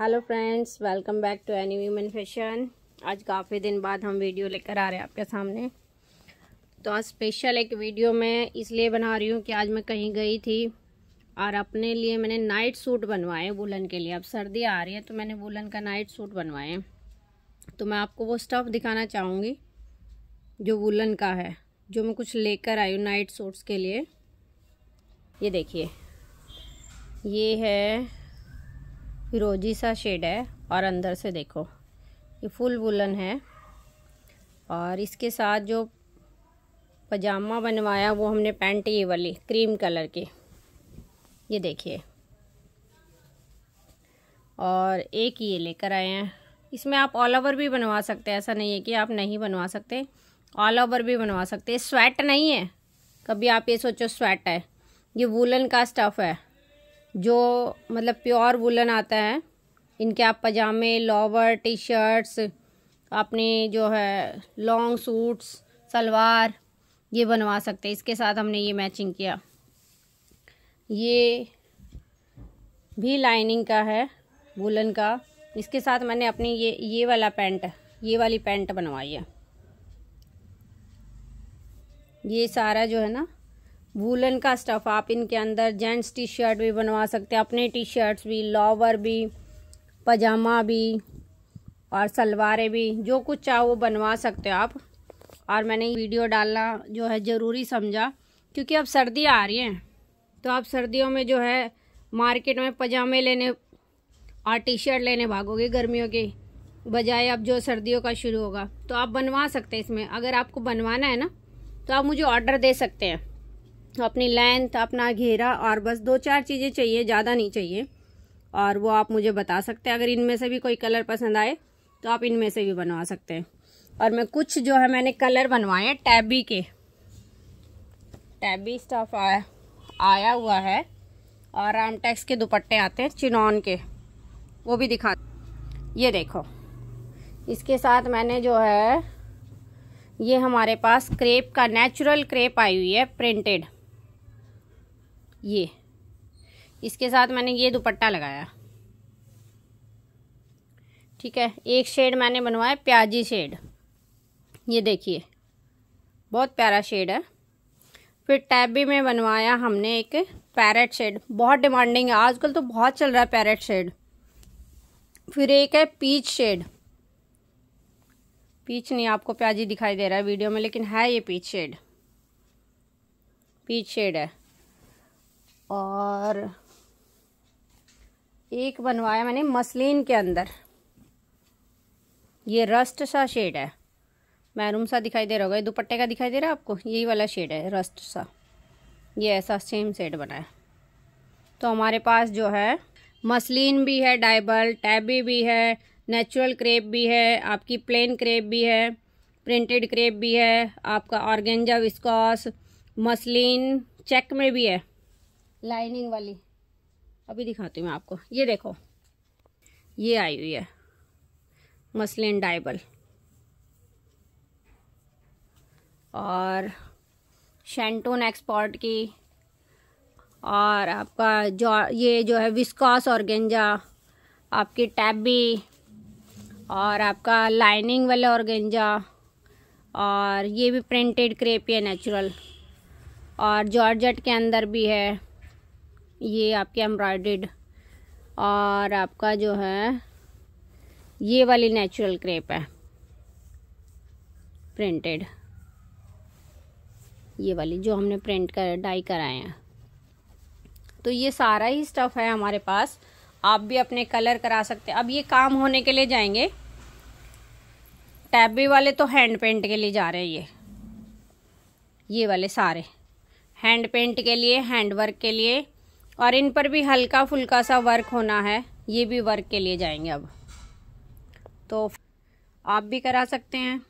hello friends welcome back to any women fashion आज काफ़ी दिन बाद हम वीडियो लेकर आ रहे हैं आपके सामने तो आज स्पेशल एक वीडियो मैं इसलिए बना रही हूँ कि आज मैं कहीं गई थी और अपने लिए मैंने नाइट सूट बनवाए वुलन के लिए अब सर्दी आ रही है तो मैंने वुलन का नाइट सूट बनवाए तो मैं आपको वो स्टफ़ दिखाना चाहूँगी जो वुलन का है जो मैं कुछ लेकर आई हूँ नाइट सूट्स के लिए ये देखिए ये है फिरोजी सा शेड है और अंदर से देखो ये फुल वुलन है और इसके साथ जो पजामा बनवाया वो हमने पैंट ये वाली क्रीम कलर की ये देखिए और एक ये लेकर आए हैं इसमें आप ऑल ओवर भी बनवा सकते हैं ऐसा नहीं है कि आप नहीं बनवा सकते ऑल ओवर भी बनवा सकते स्वेट नहीं है कभी आप ये सोचो स्वेट है ये वुलन का स्टफ़ है जो मतलब प्योर वुलन आता है इनके आप पजामे लॉवर टी शर्ट्स अपने जो है लॉन्ग सूट्स सलवार ये बनवा सकते हैं इसके साथ हमने ये मैचिंग किया ये भी लाइनिंग का है वुलन का इसके साथ मैंने अपनी ये ये वाला पैंट ये वाली पैंट बनवाई है ये सारा जो है ना वूलन का स्टफ़ आप इनके अंदर जेंट्स टी शर्ट भी बनवा सकते हैं अपने टी शर्ट्स भी लॉवर भी पजामा भी और सलवारें भी जो कुछ चाहो वो बनवा सकते हो आप और मैंने वीडियो डालना जो है ज़रूरी समझा क्योंकि अब सर्दियाँ आ रही हैं तो आप सर्दियों में जो है मार्केट में पजामे लेने और टी शर्ट लेने भागोगे गर्मियों के बजाय अब जो सर्दियों का शुरू होगा तो आप बनवा सकते हैं इसमें अगर आपको बनवाना है ना तो आप मुझे ऑर्डर दे सकते हैं अपनी लेंथ अपना घेरा और बस दो चार चीज़ें चाहिए ज़्यादा नहीं चाहिए और वो आप मुझे बता सकते हैं अगर इनमें से भी कोई कलर पसंद आए तो आप इनमें से भी बनवा सकते हैं और मैं कुछ जो है मैंने कलर बनवाए हैं टैबी के टैबी स्टफ आया आया हुआ है और रामटेक्स के दुपट्टे आते हैं चिनौन के वो भी दिखा ये देखो इसके साथ मैंने जो है ये हमारे पास क्रेप का नेचुरल क्रेप आई हुई है प्रिंटेड ये इसके साथ मैंने ये दुपट्टा लगाया ठीक है एक शेड मैंने बनवाया प्याजी शेड ये देखिए बहुत प्यारा शेड है फिर टैबी में बनवाया हमने एक पैरेट शेड बहुत डिमांडिंग है आजकल तो बहुत चल रहा है पैरेट शेड फिर एक है पीच शेड पीच नहीं आपको प्याजी दिखाई दे रहा है वीडियो में लेकिन है ये पीच शेड पीच शेड है और एक बनवाया मैंने मसलिन के अंदर ये रस्ट सा शेड है मैरूम सा दिखाई दे रहा होगा ये दुपट्टे का दिखाई दे रहा है आपको यही वाला शेड है रस्ट सा ये ऐसा सेम शेड बना है तो हमारे पास जो है मसलिन भी है डाइबल टैबी भी है नेचुरल क्रेप भी है आपकी प्लेन क्रेप भी है प्रिंटेड क्रेप भी है आपका ऑर्गेंजा विस्कॉस मसलिन चेक में भी है लाइनिंग वाली अभी दिखाती हूँ मैं आपको ये देखो ये आई हुई है मसलिन डाइबल और शैंटोन एक्सपोर्ट की और आपका जो ये जो है विस्कॉस और गेंजा आपकी टैबी और आपका लाइनिंग वाले और गेंजा और ये भी प्रिंटेड क्रेप है नेचुरल और जॉर्जट के अंदर भी है ये आपके एम्ब्रॉयड और आपका जो है ये वाली नेचुरल क्रेप है प्रिंटेड ये वाली जो हमने प्रिंट कर डाई कराए हैं तो ये सारा ही स्टफ़ है हमारे पास आप भी अपने कलर करा सकते हैं अब ये काम होने के लिए जाएंगे टैबी वाले तो हैंड पेंट के लिए जा रहे हैं ये ये वाले सारे हैंड पेंट के लिए हैंड वर्क के लिए और इन पर भी हल्का फुल्का सा वर्क होना है ये भी वर्क के लिए जाएंगे अब तो आप भी करा सकते हैं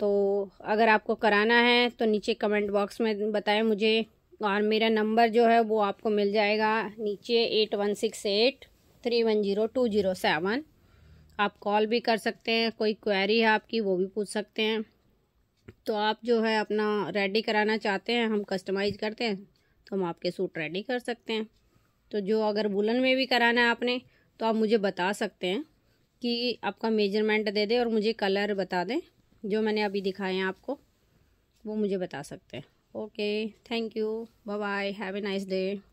तो अगर आपको कराना है तो नीचे कमेंट बॉक्स में बताएं मुझे और मेरा नंबर जो है वो आपको मिल जाएगा नीचे eight one six eight three one zero two zero seven आप कॉल भी कर सकते हैं कोई क्वेरी है आपकी वो भी पूछ सकते हैं तो आप जो है अपना रेडी कराना चाहते हैं हम कस्टमाइज़ करते हैं तो हम आपके सूट रेडी कर सकते हैं तो जो अगर बुलन में भी कराना है आपने तो आप मुझे बता सकते हैं कि आपका मेजरमेंट दे दें और मुझे कलर बता दें जो मैंने अभी दिखाए हैं आपको वो मुझे बता सकते हैं okay thank you bye bye have a nice day